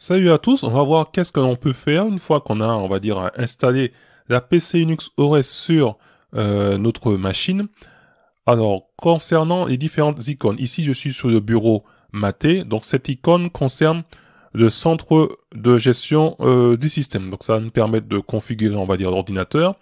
Salut à tous, on va voir qu'est-ce que l'on peut faire une fois qu'on a, on va dire, installé la PC Linux OS sur euh, notre machine. Alors, concernant les différentes icônes, ici je suis sur le bureau Maté, donc cette icône concerne le centre de gestion euh, du système. Donc ça va nous permettre de configurer, on va dire, l'ordinateur.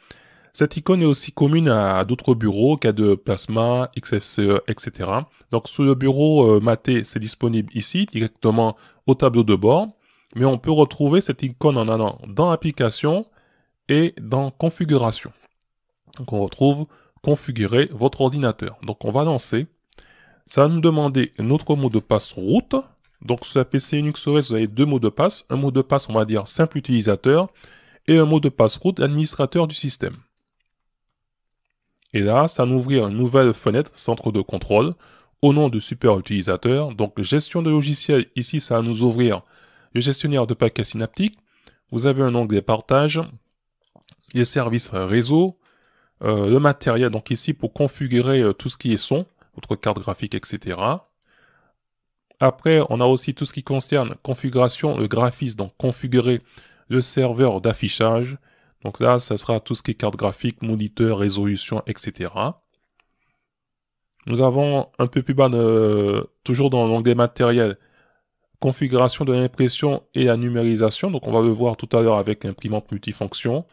Cette icône est aussi commune à, d'autres bureaux, cas de Plasma, XFCE, etc. Donc sur le bureau MATE, euh, Maté, c'est disponible ici, directement au tableau de bord mais on peut retrouver cette icône en allant dans application et dans configuration. Donc on retrouve configurer votre ordinateur. Donc on va lancer. Ça va nous demander notre mot de passe route. Donc sur la PC Linux OS, vous avez deux mots de passe. Un mot de passe, on va dire simple utilisateur, et un mot de passe route administrateur du système. Et là, ça va nous ouvrir une nouvelle fenêtre, centre de contrôle, au nom du super utilisateur. Donc gestion de logiciel, ici, ça va nous ouvrir le gestionnaire de paquets synaptiques, vous avez un onglet partage, les services réseau, euh, le matériel, donc ici pour configurer euh, tout ce qui est son, votre carte graphique, etc. Après, on a aussi tout ce qui concerne configuration, le graphisme, donc configurer le serveur d'affichage. Donc là, ça sera tout ce qui est carte graphique, moniteur, résolution, etc. Nous avons un peu plus bas, euh, toujours dans l'onglet matériel, configuration de l'impression et la numérisation. Donc on va le voir tout à l'heure avec l'imprimante multifonction.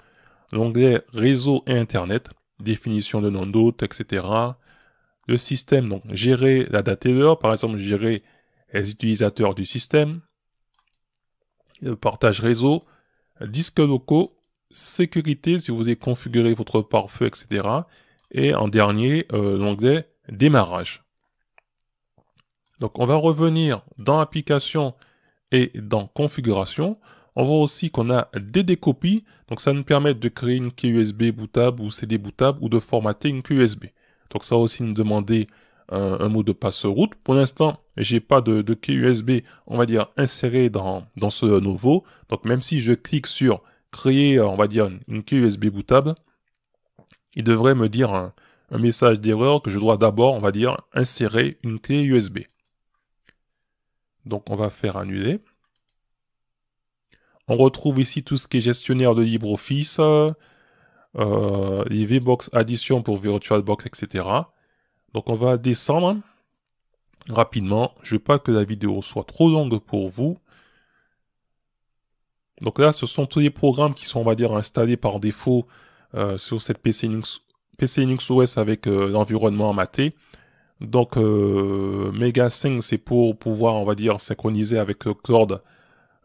L'onglet réseau et internet, définition de nom d'hôte, etc. Le système, donc gérer la date et l'heure, par exemple gérer les utilisateurs du système. Le partage réseau, disques locaux, sécurité si vous voulez configurer votre pare-feu, etc. Et en dernier, l'onglet euh, démarrage. Donc on va revenir dans application et dans configuration. On voit aussi qu'on a des décopies, donc ça nous permet de créer une clé USB bootable ou CD bootable ou de formater une clé USB. Donc ça va aussi nous demander euh, un mot de passe route. Pour l'instant, j'ai pas de, clé USB, on va dire, insérée dans, ce nouveau. Donc même si je clique sur créer, euh, on va dire, une clé USB bootable, il devrait me dire un, un message d'erreur que je dois d'abord, on va dire, insérer une clé USB. Donc on va faire annuler. On retrouve ici tout ce qui est gestionnaire de LibreOffice, euh, les VBox addition pour VirtualBox, etc. Donc on va descendre rapidement. Je veux pas que la vidéo soit trop longue pour vous. Donc là, ce sont tous les programmes qui sont, on va dire, installés par défaut euh, sur cette PC Linux, PC OS avec euh, l'environnement maté. Donc, euh, MegaSync, c'est pour pouvoir, on va dire, synchroniser avec le cloud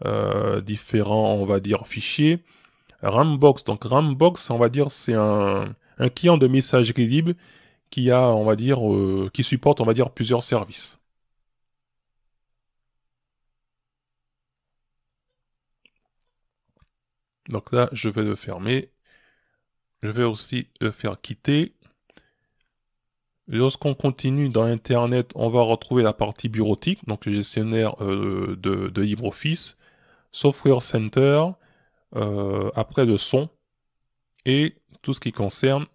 euh, différents, on va dire, fichiers. Rambox, donc Rambox, on va dire, c'est un, client de messagerie libre qui a, on va dire, euh, qui supporte, on va dire, plusieurs services. Donc là, je vais le fermer. Je vais aussi le faire quitter. Lorsqu'on continue dans Internet, on va retrouver la partie bureautique, donc le gestionnaire euh, de, LibreOffice, Software Center, euh, après le son, et tout ce qui concerne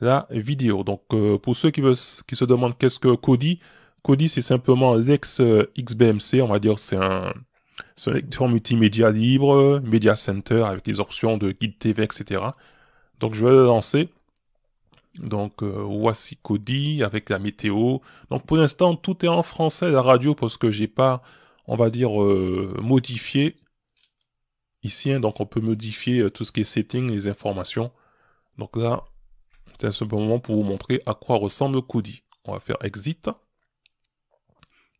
la vidéo. Donc euh, pour ceux qui, se demandent qu'est-ce que Kodi, Kodi c'est simplement l'ex XBMC, on va dire c'est un, un, lecteur multimédia libre, Media Center avec les options de guide TV, etc. Donc je vais le lancer donc euh, voici Cody avec la météo. Donc pour l'instant tout est en français la radio parce que j'ai pas, on va dire euh, modifié ici. Hein. donc on peut modifier euh, tout ce qui est setting les informations. Donc là c'est un simple moment pour vous montrer à quoi ressemble Cody. On va faire exit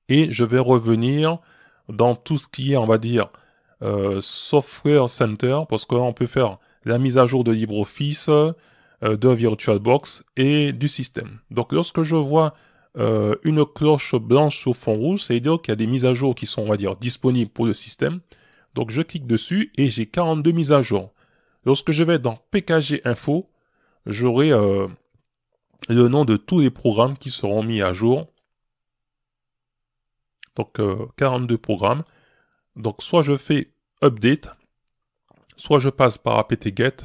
et je vais revenir dans tout ce qui est on va dire euh, software center parce qu'on peut faire la mise à jour de LibreOffice euh, de VirtualBox et du système. Donc lorsque je vois euh, une cloche blanche sur fond rouge, c'est veut dire qu'il y a des mises à jour qui sont, on va dire, disponibles pour le système. Donc je clique dessus et j'ai 42 mises à jour. Lorsque je vais dans PKG Info, j'aurai euh, le nom de tous les programmes qui seront mis à jour. Donc 42 programmes. Donc soit je fais update, soit je passe par apt-get,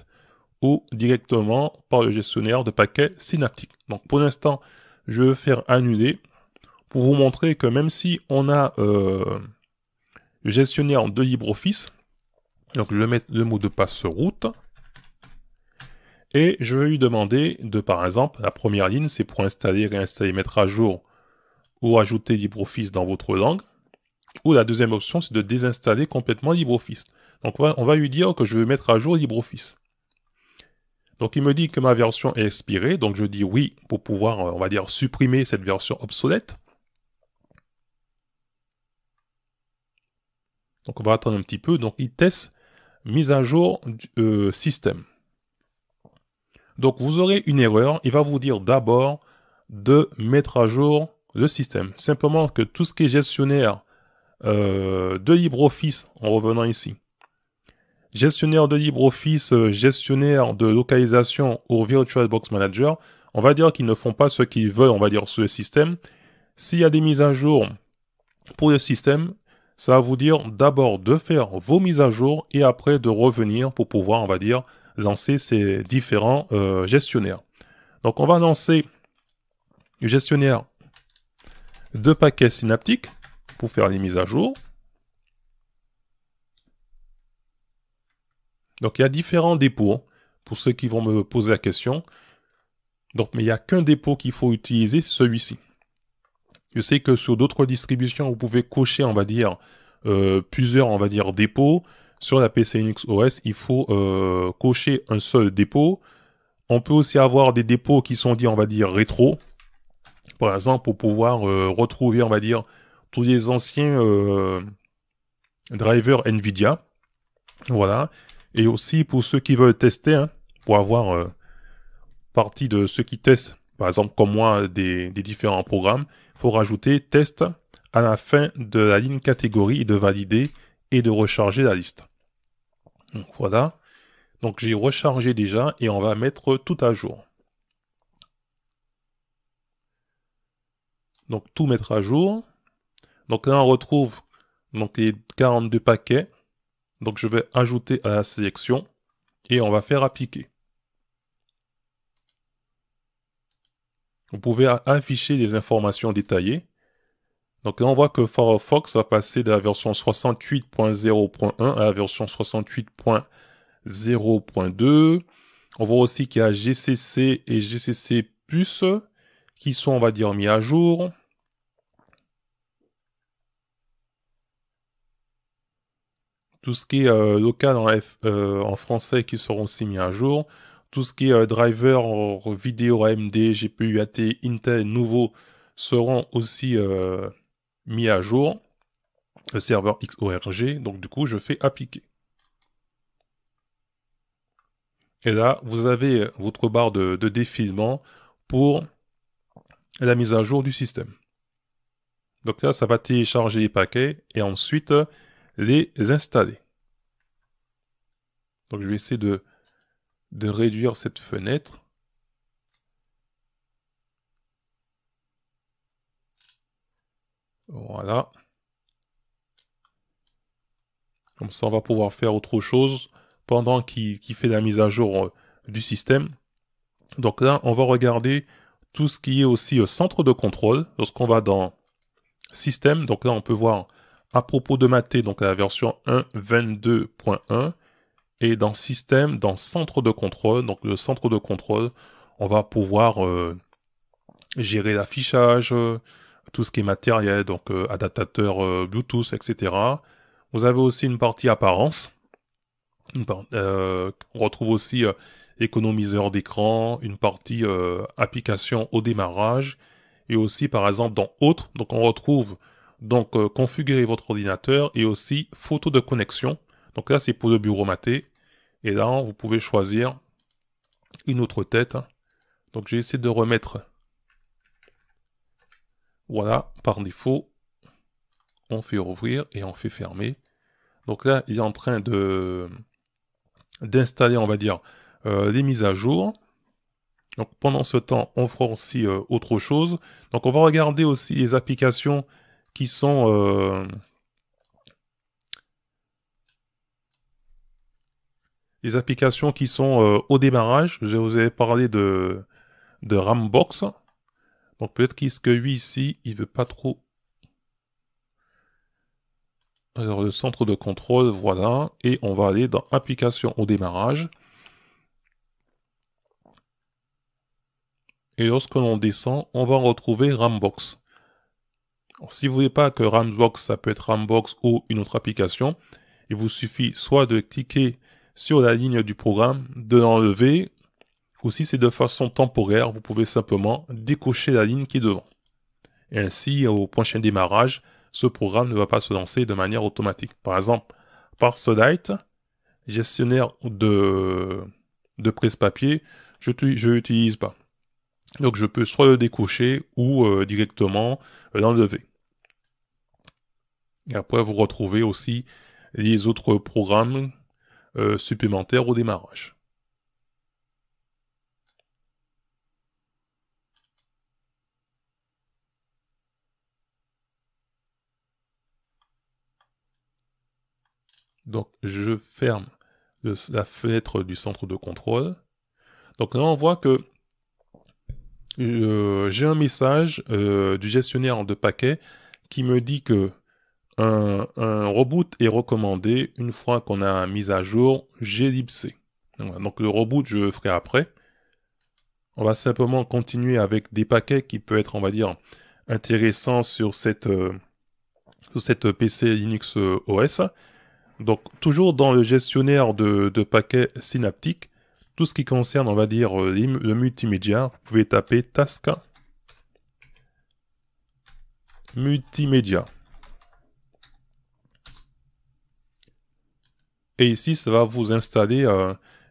ou directement par le gestionnaire de paquets Synaptic. Donc pour l'instant, je vais faire annuler pour vous montrer que même si on a euh, le gestionnaire de LibreOffice, donc je vais mettre le mot de passe route, et je vais lui demander de, par exemple, la première ligne, c'est pour installer, réinstaller, mettre à jour ou ajouter LibreOffice dans votre langue. Ou la deuxième option, c'est de désinstaller complètement LibreOffice. Donc on va lui dire que je veux mettre à jour LibreOffice. Donc il me dit que ma version est expirée, donc je dis oui pour pouvoir, euh, on va dire, supprimer cette version obsolète. Donc on va attendre un petit peu. Donc il teste mise à jour du euh, système. Donc vous aurez une erreur. Il va vous dire d'abord de mettre à jour le système. Simplement que tout ce qui est gestionnaire euh, de LibreOffice, en revenant ici, gestionnaire de LibreOffice, euh, gestionnaire de localisation ou VirtualBox Manager, on va dire qu'ils ne font pas ce qu'ils veulent, on va dire, sur le système. S'il y a des mises à jour pour le système, ça va vous dire d'abord de faire vos mises à jour et après de revenir pour pouvoir, on va dire, lancer ces différents euh, gestionnaires. Donc on va lancer le gestionnaire de paquets synaptiques pour faire les mises à jour. Donc il y a différents dépôts, hein, pour ceux qui vont me poser la question. Donc, mais il n'y a qu'un dépôt qu'il faut utiliser, celui-ci. Je sais que sur d'autres distributions, vous pouvez cocher, on va dire, euh, plusieurs, on va dire, dépôts. Sur la PC Linux OS, il faut euh, cocher un seul dépôt. On peut aussi avoir des dépôts qui sont dits, on va dire, rétro. Par exemple, pour pouvoir euh, retrouver, on va dire, tous les anciens drivers NVIDIA. Voilà. Et aussi pour ceux qui veulent tester, hein, pour avoir euh, partie de ceux qui testent, par exemple comme moi, des, différents programmes, il faut rajouter test à la fin de la ligne catégorie et de valider et de recharger la liste. voilà. Donc j'ai rechargé déjà et on va mettre tout à jour. Donc tout mettre à jour. Donc là on retrouve les 42 paquets donc je vais ajouter à la sélection et on va faire appliquer. Vous pouvez afficher des informations détaillées. Donc là, on voit que Firefox va passer de la version 68.0.1 à la version 68.0.2. On voit aussi qu'il y a GCC et GCC+, qui sont, on va dire, mis à jour. tout ce qui est euh, local euh, en, français qui seront aussi mis à jour, tout ce qui est euh, driver vidéo AMD, GPU AT, Intel nouveau seront aussi mis à jour. Le serveur XORG, donc du coup je fais appliquer. Et là, vous avez votre barre de, de défilement pour la mise à jour du système. Donc là, ça va télécharger les paquets et ensuite, les installer. Donc je vais essayer de, de réduire cette fenêtre. Voilà. Comme ça, on va pouvoir faire autre chose pendant qu'il fait la mise à jour euh, du système. Donc là, on va regarder tout ce qui est aussi euh, centre de contrôle. Lorsqu'on va dans système, donc là, on peut voir à propos de Maté, donc la version 1.22.1, et dans système, dans centre de contrôle, donc le centre de contrôle, on va pouvoir euh, gérer l'affichage, euh, tout ce qui est matériel, donc euh, adaptateur Bluetooth, etc. Vous avez aussi une partie apparence. on retrouve aussi économiseur d'écran, une partie application au démarrage, et aussi par exemple dans autres, donc on retrouve donc euh, configurer votre ordinateur et aussi photo de connexion. Donc là c'est pour le bureau maté. Et là vous pouvez choisir une autre tête. Donc j'ai essayé de remettre. Voilà, par défaut, on fait ouvrir et on fait fermer. Donc là, il est en train de d'installer, on va dire, euh, les mises à jour. Donc pendant ce temps, on fera aussi euh, autre chose. Donc on va regarder aussi les applications sont euh, les applications qui sont euh, au démarrage. Je vous ai parlé de, de Rambox. Donc peut-être ce que lui ici, il veut pas trop. Alors le centre de contrôle, voilà. Et on va aller dans applications au démarrage. Et lorsque l'on descend, on va retrouver Rambox. Si vous ne voulez pas que Rambox, ça peut être Rambox ou une autre application, il vous suffit soit de cliquer sur la ligne du programme, de l'enlever, ou si c'est de façon temporaire, vous pouvez simplement décocher la ligne qui est devant. ainsi, au prochain démarrage, ce programme ne va pas se lancer de manière automatique. Par exemple, par Sodite, gestionnaire de, de presse-papier, je ne l'utilise pas. Donc je peux soit le décocher ou euh, directement l'enlever. Et après, vous retrouvez aussi les autres programmes euh, supplémentaires au démarrage. Donc, je ferme la fenêtre du centre de contrôle. Donc là, on voit que euh, j'ai un message euh, du gestionnaire de paquets qui me dit que un, reboot est recommandé une fois qu'on a mis à jour glibc. Donc le reboot, je ferai après. On va simplement continuer avec des paquets qui peuvent être, on va dire, intéressants sur cette, euh, cette PC Linux OS. Donc toujours dans le gestionnaire de, de paquets synaptiques, tout ce qui concerne, on va dire, euh, le multimédia, vous pouvez taper task multimédia. Et ici, ça va vous installer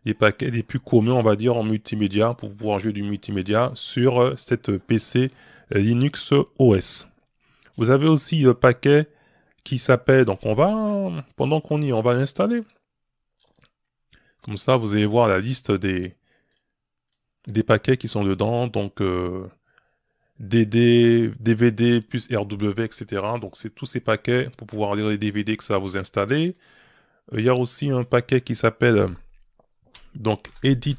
les euh, paquets les plus communs, on va dire, en multimédia pour pouvoir jouer du multimédia sur euh, cette PC Linux OS. Vous avez aussi le paquet qui s'appelle, donc on va, pendant qu'on y est, on va l'installer. Comme ça, vous allez voir la liste des, paquets qui sont dedans. Donc, DD, euh, DVD plus RW, etc. Donc, c'est tous ces paquets pour pouvoir lire les DVD que ça va vous installer. Euh, il y a aussi un paquet qui s'appelle donc Edit.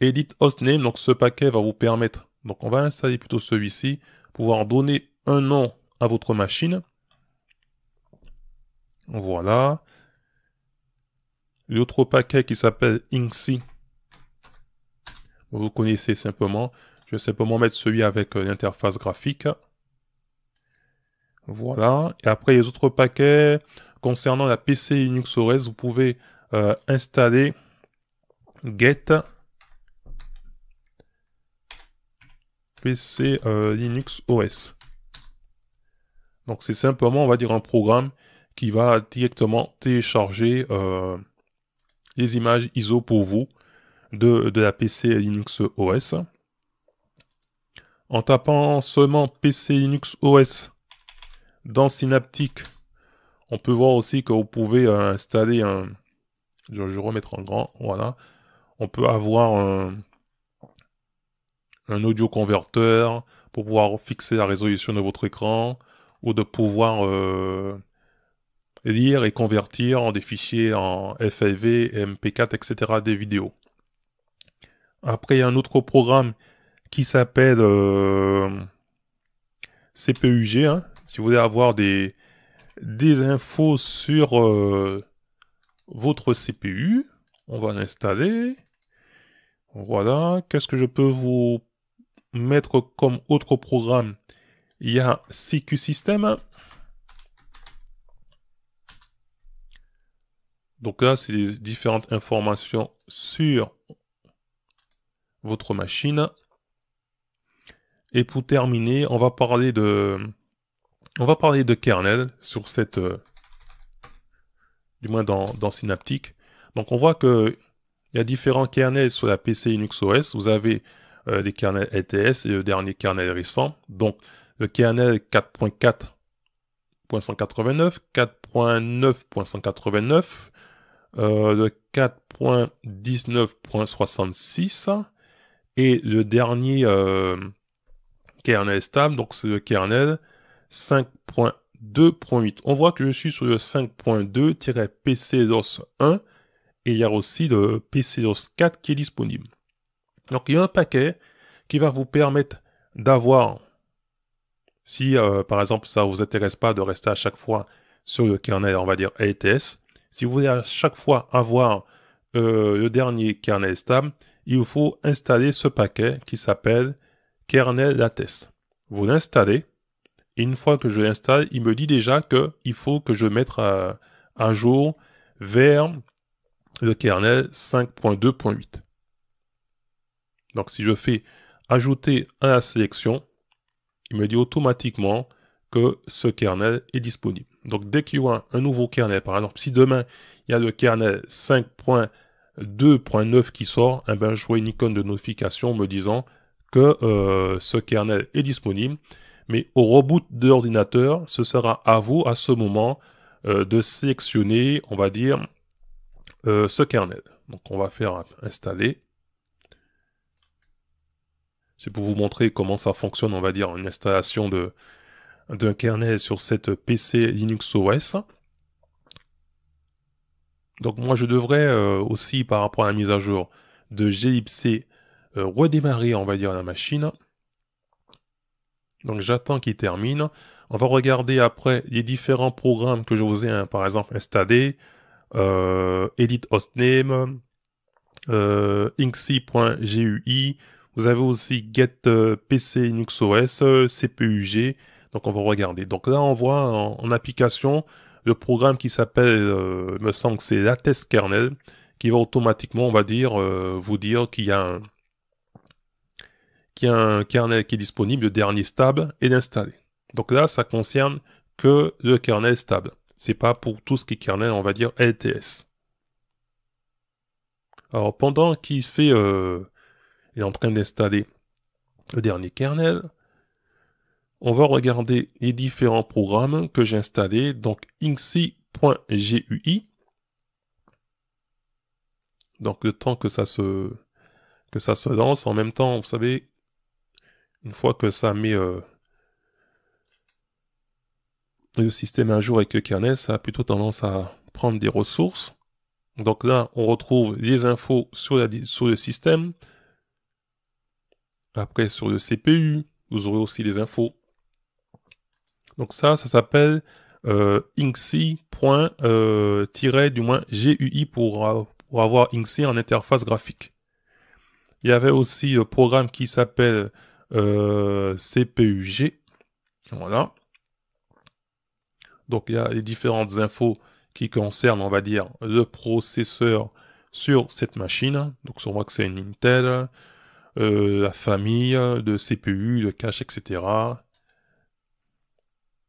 Edit Hostname. Donc, ce paquet va vous permettre. Donc, on va installer plutôt celui-ci, pouvoir donner un nom à votre machine voilà. L'autre paquet qui s'appelle Inksy. Vous connaissez simplement. Je vais simplement mettre celui avec euh, l'interface graphique. Voilà. Et après, les autres paquets concernant la PC Linux OS, vous pouvez euh, installer get PC euh, Linux OS. Donc c'est simplement, on va dire, un programme qui va directement télécharger euh, les images ISO pour vous de, la PC Linux OS. En tapant seulement PC Linux OS dans Synaptic, on peut voir aussi que vous pouvez euh, installer un... Je vais remettre en grand, voilà. On peut avoir un, audio converteur pour pouvoir fixer la résolution de votre écran ou de pouvoir euh, lire et convertir en des fichiers en FAV, MP4, etc. des vidéos. Après, il y a un autre programme qui s'appelle euh, CPUG. Hein. si vous voulez avoir des, des infos sur euh, votre CPU, on va l'installer. Voilà. Qu'est-ce que je peux vous mettre comme autre programme Il y a CQ System. Hein. Donc là, c'est les différentes informations sur votre machine. Et pour terminer, on va parler de, on va parler de kernel sur cette, euh, du moins dans, dans Synaptic. Donc on voit que il y a différents kernels sur la PC Linux OS. Vous avez euh, des kernels LTS et le dernier kernel récent. Donc le kernel 4.4.189, 4.9.189, euh, le 4.19.66 et le dernier euh, kernel stable, donc c'est le kernel 5.2.8. On voit que je suis sur le 5.2-PCDOS 1 et il y a aussi le PCDOS 4 qui est disponible. Donc il y a un paquet qui va vous permettre d'avoir, si euh, par exemple ça vous intéresse pas de rester à chaque fois sur le kernel, on va dire LTS, si vous voulez à chaque fois avoir euh, le dernier kernel stable, il faut installer ce paquet qui s'appelle kernel latest. Vous l'installez, et une fois que je l'installe, il me dit déjà qu'il faut que je mette à, euh, à jour vers le kernel 5.2.8. Donc si je fais ajouter à la sélection, il me dit automatiquement que ce kernel est disponible. Donc dès qu'il y a un nouveau kernel, par exemple, si demain il y a le kernel 5.2.9 qui sort, eh ben, je vois une icône de notification me disant que euh, ce kernel est disponible. Mais au reboot de l'ordinateur, ce sera à vous à ce moment euh, de sélectionner, on va dire, euh, ce kernel. Donc on va faire installer. C'est pour vous montrer comment ça fonctionne, on va dire, une installation de, d'un kernel sur cette PC Linux OS. Donc moi je devrais euh, aussi par rapport à la mise à jour de Glibc euh, redémarrer on va dire la machine. Donc j'attends qu'il termine. On va regarder après les différents programmes que je vous ai hein, par exemple installés. Euh, edit hostname, vous avez aussi get PC Linux OS, CPUG, donc on va regarder. Donc là, on voit en, application le programme qui s'appelle, euh, me semble que c'est la test kernel, qui va automatiquement, on va dire, euh, vous dire qu'il y a un kernel qui est disponible, le dernier stable, et l'installer. Donc là, ça concerne que le kernel stable. C'est pas pour tout ce qui est kernel, on va dire LTS. Alors pendant qu'il fait, euh, il est en train d'installer le dernier kernel, on va regarder les différents programmes que j'ai installés, donc inksy.gui. Donc le temps que ça se que ça se lance, en même temps, vous savez, une fois que ça met euh, le système à jour avec le kernel, ça a plutôt tendance à prendre des ressources. Donc là, on retrouve les infos sur, la, sur le système. Après, sur le CPU, vous aurez aussi les infos donc ça, ça s'appelle euh, inxi. Euh, tiret, du moins GUI pour, pour avoir inxi en interface graphique. Il y avait aussi le programme qui s'appelle euh, CPUG. Voilà. Donc il y a les différentes infos qui concernent, on va dire, le processeur sur cette machine. Donc on voit que c'est une Intel, la famille de CPU, de cache, etc.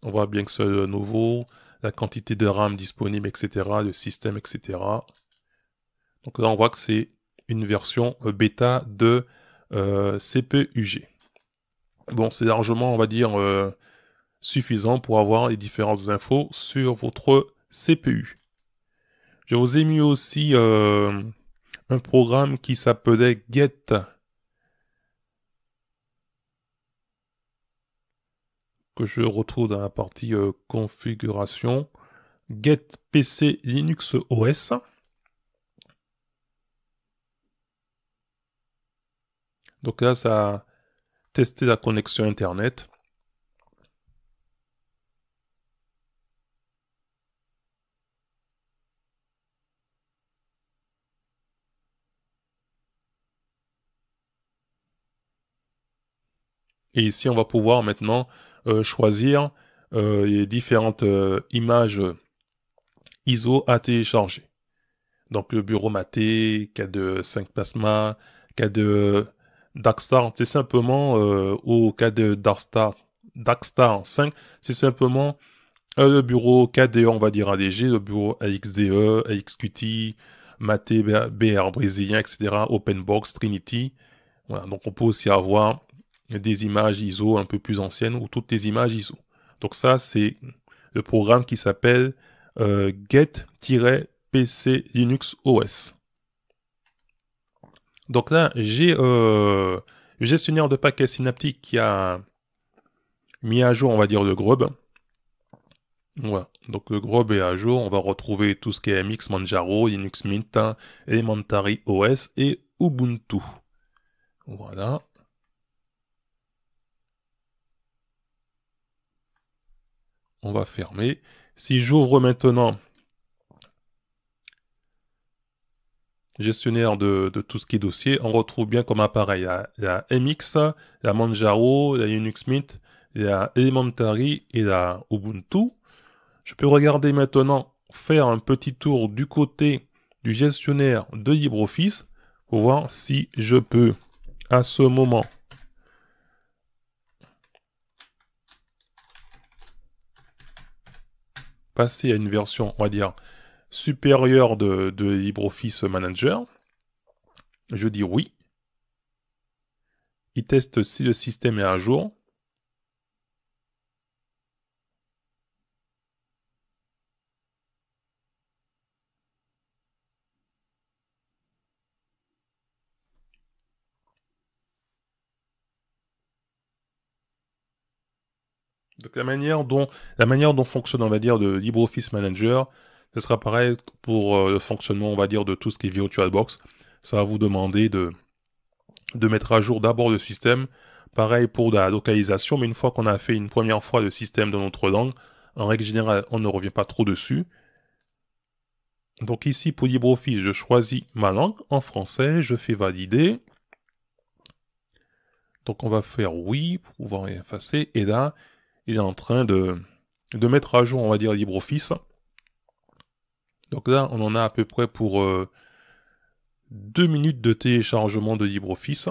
On voit bien que ce nouveau, la quantité de RAM disponible, etc., le système, etc. Donc là, on voit que c'est une version euh, bêta de euh, CPUG. Bon, c'est largement, on va dire, euh, suffisant pour avoir les différentes infos sur votre CPU. Je vous ai mis aussi un programme qui s'appelait Get que je retrouve dans la partie euh, configuration, get pc linux OS. Donc là, ça a testé la connexion Internet. Et ici, on va pouvoir maintenant euh, choisir les euh, différentes euh, images ISO à télécharger. Donc, le bureau maté, cas de 5 plasma, cas de Darkstar, c'est simplement, euh, au cas de Darkstar, Darkstar 5, c'est simplement le bureau KDE, on va dire ADG, le bureau AXDE, AXQT, Maté, BR brésilien, etc., Openbox, Trinity. Voilà, donc on peut aussi avoir des images ISO un peu plus anciennes ou toutes les images ISO. Donc ça, c'est le programme qui s'appelle euh, get-pc linux OS. Donc là, j'ai euh, gestionnaire de paquets synaptique qui a mis à jour, on va dire, le grub. Voilà. Donc le grub est à jour. On va retrouver tout ce qui est MX Manjaro, Linux Mint, hein, Elementary OS et Ubuntu. Voilà. on va fermer. Si j'ouvre maintenant gestionnaire de, tout ce qui est dossier, on retrouve bien comme appareil. la MX, la Manjaro, la y Unix Mint, la Elementary et la Ubuntu. Je peux regarder maintenant, faire un petit tour du côté du gestionnaire de LibreOffice pour voir si je peux à ce moment passer à une version, on va dire, supérieure de, LibreOffice Manager Je dis oui. Il teste si le système est à jour. la manière dont, la manière dont fonctionne, on va dire, de LibreOffice Manager, ce sera pareil pour euh, le fonctionnement, on va dire, de tout ce qui est VirtualBox. Ça va vous demander de, de mettre à jour d'abord le système. Pareil pour la localisation, mais une fois qu'on a fait une première fois le système dans notre langue, en règle générale, on ne revient pas trop dessus. Donc ici, pour LibreOffice, je choisis ma langue en français, je fais valider. Donc on va faire oui pour pouvoir effacer. Et là, il est en train de, de mettre à jour, on va dire, LibreOffice. Donc là, on en a à peu près pour euh, deux minutes de téléchargement de LibreOffice.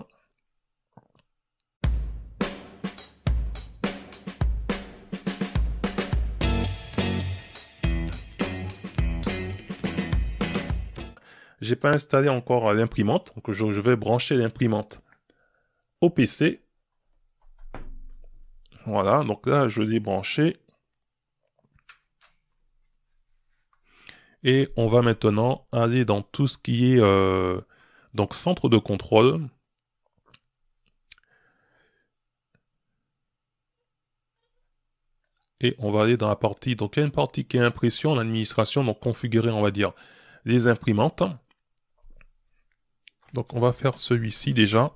J'ai pas installé encore l'imprimante, donc je, je vais brancher l'imprimante au PC voilà, donc là, je l'ai branché. Et on va maintenant aller dans tout ce qui est euh, donc centre de contrôle. Et on va aller dans la partie, donc il y a une partie qui est impression, l'administration, donc configurer, on va dire, les imprimantes. Donc on va faire celui-ci déjà.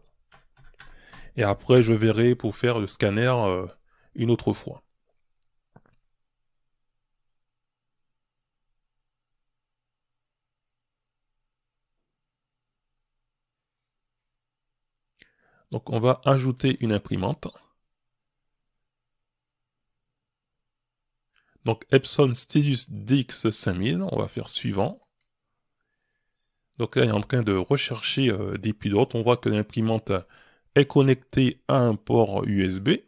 Et après, je verrai pour faire le scanner euh, une autre fois. Donc on va ajouter une imprimante. Donc Epson Stylus DX5000, on va faire suivant. Donc là, il est en train de rechercher euh, des pilotes. On voit que l'imprimante est connecté à un port USB.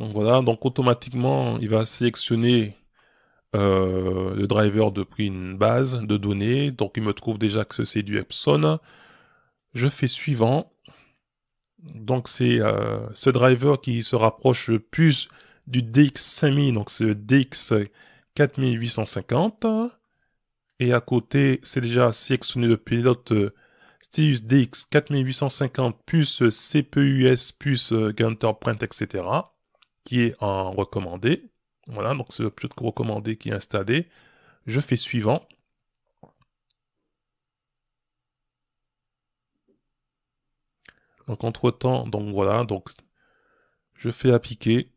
Donc voilà, donc automatiquement, il va sélectionner euh, le driver depuis une base de données. Donc il me trouve déjà que c'est du Epson. Je fais suivant. Donc c'est euh, ce driver qui se rapproche plus du DX5000, donc c'est le DX4850. Et à côté, c'est déjà sélectionné le pilote euh, Stylus DX4850 plus CPUS plus Gunter Print, etc. qui est en recommandé. Voilà, donc c'est le recommandé qui est installé. Je fais suivant. Donc entre temps, donc voilà, donc je fais appliquer.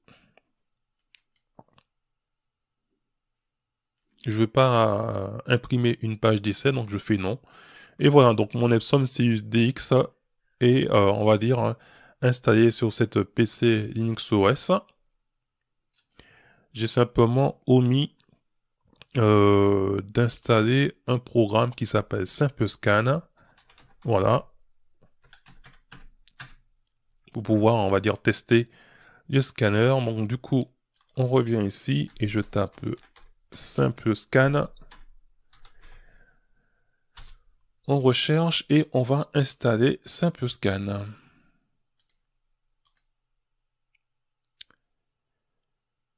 Je ne vais pas imprimer une page d'essai, donc je fais non. Et voilà, donc mon Epsom dx est, euh, on va dire, hein, installé sur cette PC Linux OS j'ai simplement omis euh, d'installer un programme qui s'appelle Simple Scan. Voilà. Pour pouvoir, on va dire, tester le scanner. Donc du coup, on revient ici et je tape Simple Scan. On recherche et on va installer Simple Scan.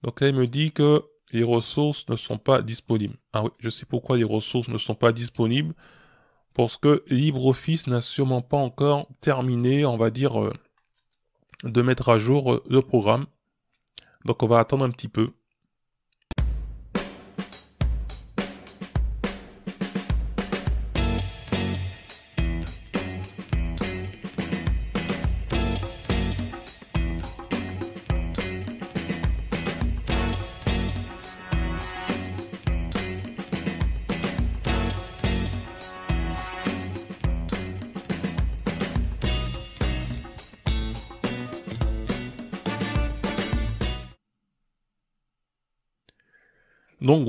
Donc là, il me dit que les ressources ne sont pas disponibles. Ah oui, je sais pourquoi les ressources ne sont pas disponibles. Parce que LibreOffice n'a sûrement pas encore terminé, on va dire, euh, de mettre à jour euh, le programme. Donc on va attendre un petit peu.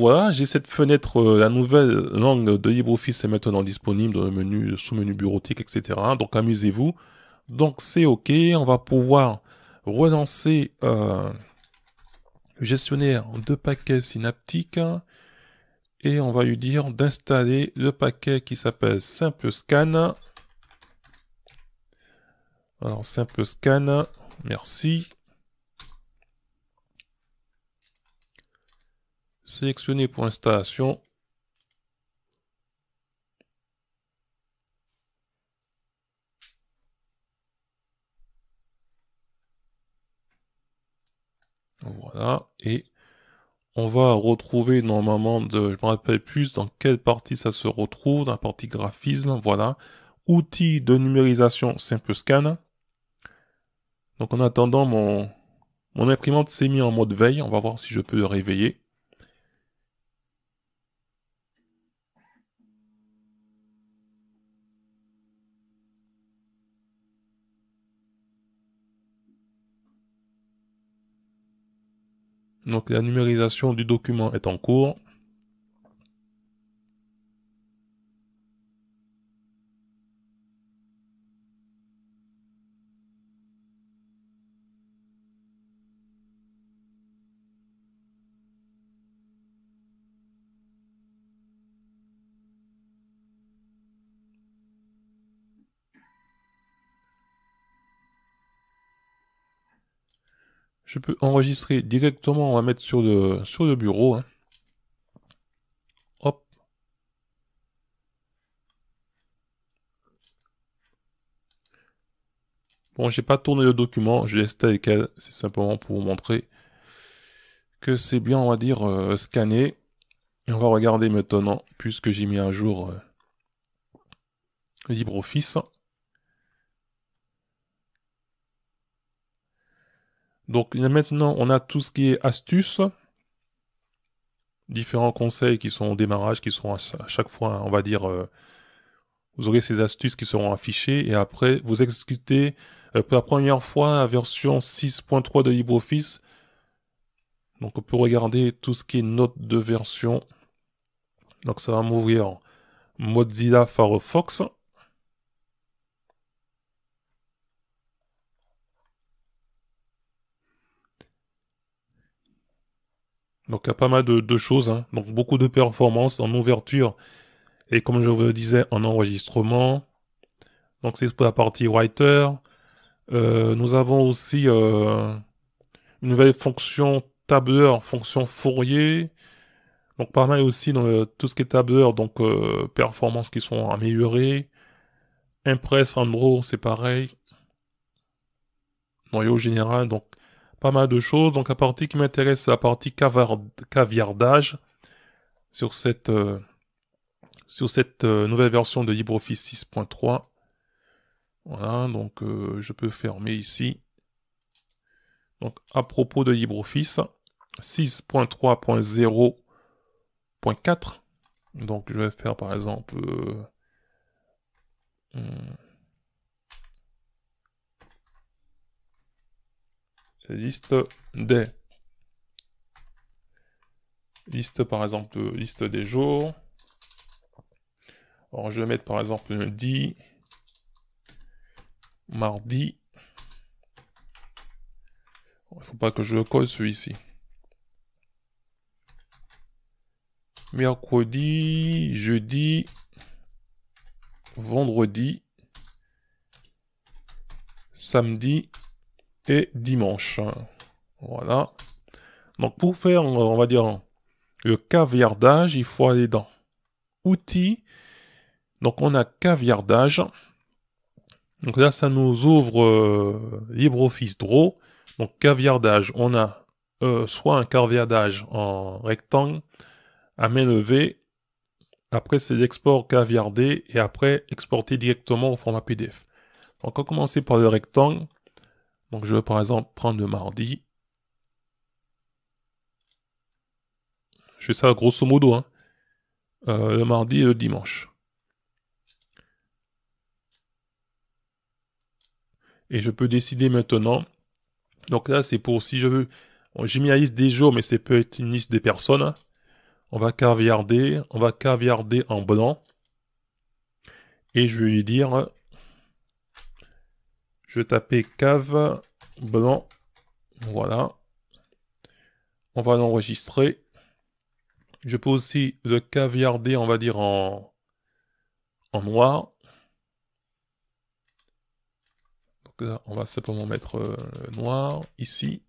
voilà, j'ai cette fenêtre, euh, la nouvelle langue de LibreOffice est maintenant disponible dans le menu, sous-menu bureautique, etc. Donc amusez-vous. Donc c'est ok, on va pouvoir relancer le euh, gestionnaire de paquets synaptiques et on va lui dire d'installer le paquet qui s'appelle simple scan. Alors simple scan, merci. Sélectionner pour installation. Voilà. Et on va retrouver normalement, de, je me rappelle plus dans quelle partie ça se retrouve, dans la partie graphisme, voilà. Outils de numérisation simple scan. Donc en attendant, mon, mon imprimante s'est mise en mode veille. On va voir si je peux le réveiller. Donc la numérisation du document est en cours. Je peux enregistrer directement, on va mettre sur le, sur le bureau. Hein. Hop. Bon, j'ai pas tourné le document, je laisse avec elle. c'est simplement pour vous montrer que c'est bien, on va dire, euh, scanné. Et on va regarder maintenant, puisque j'ai mis un jour euh, LibreOffice. Donc maintenant, on a tout ce qui est astuces, différents conseils qui sont au démarrage, qui sont à chaque fois, on va dire, euh, vous aurez ces astuces qui seront affichées et après, vous exécutez euh, pour la première fois la version 6.3 de LibreOffice. Donc on peut regarder tout ce qui est note de version. Donc ça va m'ouvrir Mozilla Firefox. Donc il y a pas mal de, choses, hein. donc beaucoup de performances en ouverture et comme je vous le disais en enregistrement. Donc c'est pour la partie writer. Euh, nous avons aussi euh, une nouvelle fonction tableur, fonction Fourier. Donc pas mal aussi dans tout ce qui est tableur, donc euh, performances qui sont améliorées. Impress, Android, c'est pareil. Noyau général, donc pas mal de choses. Donc la partie qui m'intéresse, la partie caviardage sur cette, euh, sur cette euh, nouvelle version de LibreOffice 6.3. Voilà, donc euh, je peux fermer ici. Donc à propos de LibreOffice 6.3.0.4. Donc je vais faire par exemple... Hmm. liste des. Liste par exemple, liste des jours. Alors je vais mettre par exemple lundi, mardi. Il faut pas que je colle celui-ci. Mercredi, jeudi, vendredi, samedi, et dimanche. Voilà. Donc pour faire, euh, on va dire, le caviardage, il faut aller dans outils. Donc on a caviardage. Donc là, ça nous ouvre libre euh, LibreOffice Draw. Donc caviardage, on a euh, soit un caviardage en rectangle à main levée. Après, c'est l'export caviardé et après exporter directement au format PDF. Donc on va commencer par le rectangle. Donc je vais par exemple prendre le mardi. Je fais ça grosso modo. Hein. Euh, le mardi et le dimanche. Et je peux décider maintenant. Donc là, c'est pour si je veux. J'ai mis la liste des jours, mais c'est peut être une liste des personnes. Hein. On va caviarder. On va caviarder en blanc. Et je vais lui dire je vais taper cave blanc. Voilà. On va l'enregistrer. Je peux aussi le caviarder, on va dire, en, en noir. Donc on va simplement mettre euh, noir ici.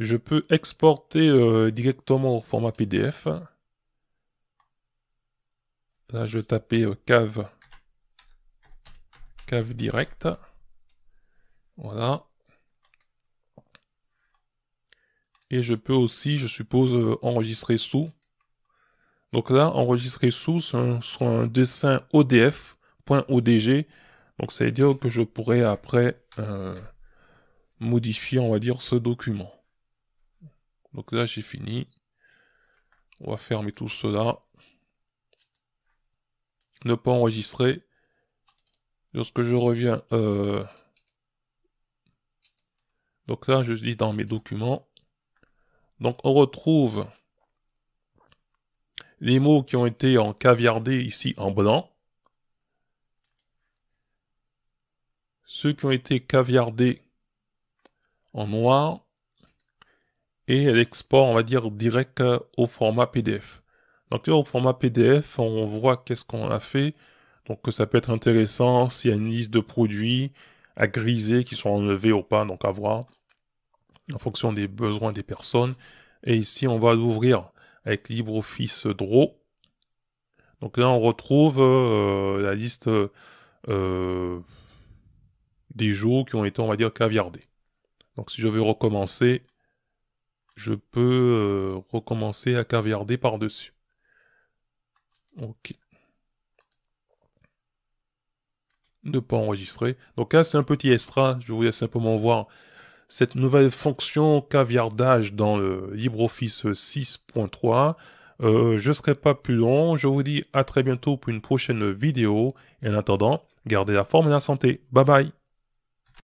Je peux exporter euh, directement au format PDF. Là, je vais taper euh, cave, cave direct. Voilà. Et je peux aussi, je suppose, euh, enregistrer sous. Donc là, enregistrer sous c'est un, dessin odf.odg. Donc ça veut dire que je pourrais après euh, modifier, on va dire, ce document. Donc là, j'ai fini. On va fermer tout cela ne pas enregistrer. Lorsque je reviens, euh, donc là je dis dans mes documents. Donc on retrouve les mots qui ont été en caviardés ici en blanc. Ceux qui ont été caviardés en noir. Et l'export, on va dire, direct au format PDF. Donc là, au format PDF, on voit qu'est-ce qu'on a fait. Donc ça peut être intéressant s'il y a une liste de produits à griser qui sont enlevés ou pas, donc à voir en fonction des besoins des personnes. Et ici, on va l'ouvrir avec LibreOffice Draw. Donc là, on retrouve euh, la liste euh, des jours qui ont été, on va dire, caviardés. Donc si je veux recommencer, je peux euh, recommencer à caviarder par-dessus. Ok. Ne pas enregistrer. Donc là, c'est un petit extra. Je voulais simplement voir cette nouvelle fonction caviardage dans le LibreOffice 6.3. Euh, je ne serai pas plus long. Je vous dis à très bientôt pour une prochaine vidéo. Et en attendant, gardez la forme et la santé. Bye bye